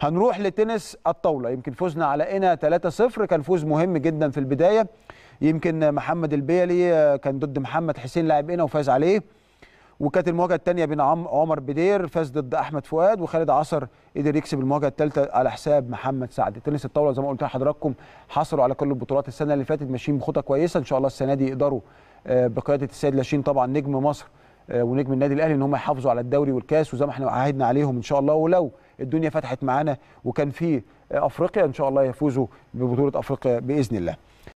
هنروح لتنس الطاوله يمكن فوزنا على انا 3-0 كان فوز مهم جدا في البدايه يمكن محمد البيلي كان ضد محمد حسين لاعب انا وفاز عليه وكانت المواجهه الثانيه بين عمر بدير فاز ضد احمد فؤاد وخالد عصر قدر يكسب المواجهه الثالثه على حساب محمد سعد تنس الطاوله زي ما قلت لحضراتكم حصلوا على كل البطولات السنه اللي فاتت ماشيين بخطى كويسه ان شاء الله السنه دي يقدروا آه، بقياده السيد لاشين طبعا نجم مصر آه، ونجم النادي الاهلي ان هم يحافظوا على الدوري والكاس وزي ما احنا عهدنا عليهم ان شاء الله ولو الدنيا فتحت معانا وكان في افريقيا ان شاء الله يفوزوا ببطوله افريقيا باذن الله